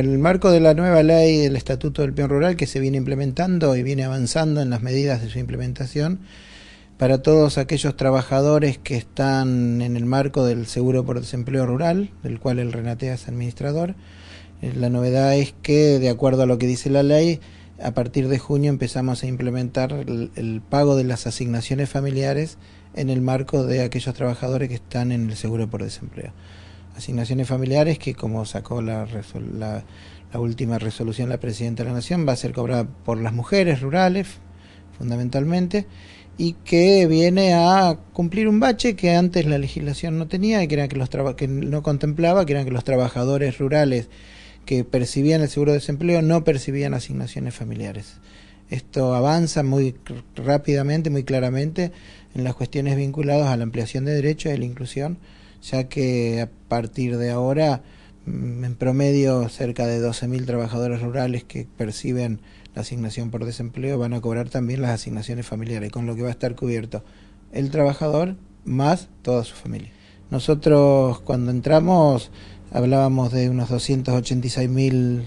En el marco de la nueva ley del Estatuto del Peón Rural que se viene implementando y viene avanzando en las medidas de su implementación, para todos aquellos trabajadores que están en el marco del Seguro por Desempleo Rural, del cual el Renatea es administrador, eh, la novedad es que, de acuerdo a lo que dice la ley, a partir de junio empezamos a implementar el pago de las asignaciones familiares en el marco de aquellos trabajadores que están en el Seguro por Desempleo asignaciones familiares que como sacó la, última resolución la Presidenta de la Nación va a ser cobrada por las mujeres rurales fundamentalmente y que viene a cumplir un bache que antes la legislación no tenía y que, era que, los que no contemplaba, que eran que los trabajadores rurales que percibían el seguro de desempleo no percibían asignaciones familiares. Esto avanza muy rápidamente, muy claramente en las cuestiones vinculadas a la ampliación de derechos y la inclusión ya que a partir de ahora, mm, en promedio, cerca de 12.000 trabajadores rurales que perciben la asignación por desempleo van a cobrar también las asignaciones familiares, con lo que va a estar cubierto el trabajador más toda su familia. Nosotros cuando entramos hablábamos de unos 286.000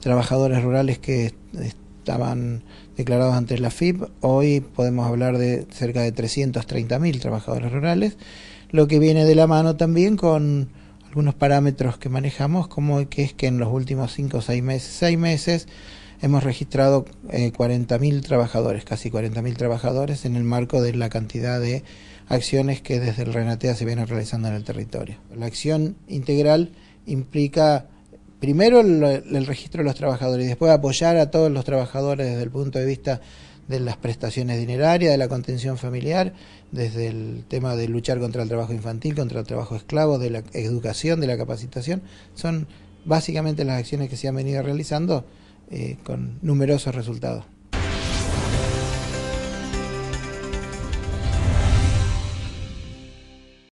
trabajadores rurales que estaban declarados ante la FIP. Hoy podemos hablar de cerca de 330.000 trabajadores rurales lo que viene de la mano también con algunos parámetros que manejamos, como que es que en los últimos 5 o 6 meses, meses hemos registrado 40.000 eh, trabajadores, casi 40.000 trabajadores en el marco de la cantidad de acciones que desde el Renatea se vienen realizando en el territorio. La acción integral implica primero el registro de los trabajadores y después apoyar a todos los trabajadores desde el punto de vista de las prestaciones dinerarias, de la contención familiar, desde el tema de luchar contra el trabajo infantil, contra el trabajo esclavo, de la educación, de la capacitación, son básicamente las acciones que se han venido realizando eh, con numerosos resultados.